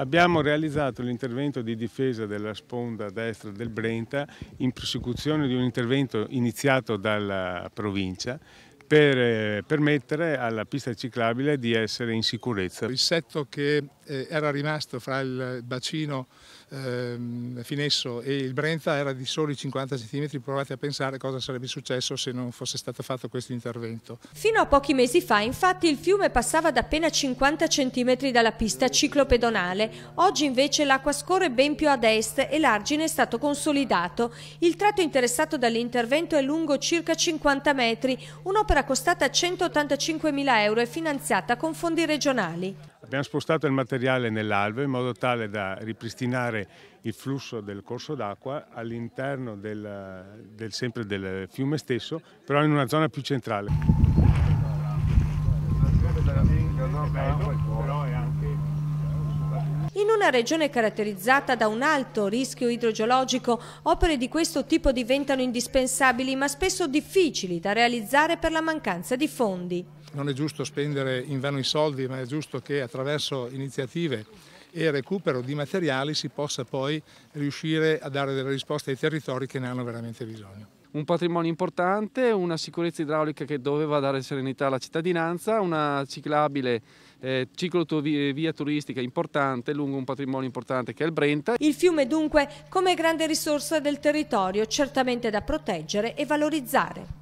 Abbiamo realizzato l'intervento di difesa della sponda destra del Brenta in prosecuzione di un intervento iniziato dalla provincia per eh, permettere alla pista ciclabile di essere in sicurezza. Il setto che eh, era rimasto fra il bacino ehm, Finesso e il Brenza era di soli 50 cm, provate a pensare cosa sarebbe successo se non fosse stato fatto questo intervento. Fino a pochi mesi fa infatti il fiume passava da appena 50 cm dalla pista ciclopedonale, oggi invece l'acqua scorre ben più ad est e l'argine è stato consolidato. Il tratto interessato dall'intervento è lungo circa 50 metri, un'opera opera costata 185.000 euro e finanziata con fondi regionali. Abbiamo spostato il materiale nell'alve in modo tale da ripristinare il flusso del corso d'acqua all'interno del, del, sempre del fiume stesso, però in una zona più centrale. Bello, però è anche in una regione caratterizzata da un alto rischio idrogeologico, opere di questo tipo diventano indispensabili ma spesso difficili da realizzare per la mancanza di fondi. Non è giusto spendere in vano i soldi, ma è giusto che attraverso iniziative e recupero di materiali si possa poi riuscire a dare delle risposte ai territori che ne hanno veramente bisogno un patrimonio importante, una sicurezza idraulica che doveva dare serenità alla cittadinanza, una ciclabile eh, ciclotovia turistica importante lungo un patrimonio importante che è il Brenta. Il fiume dunque come grande risorsa del territorio, certamente da proteggere e valorizzare.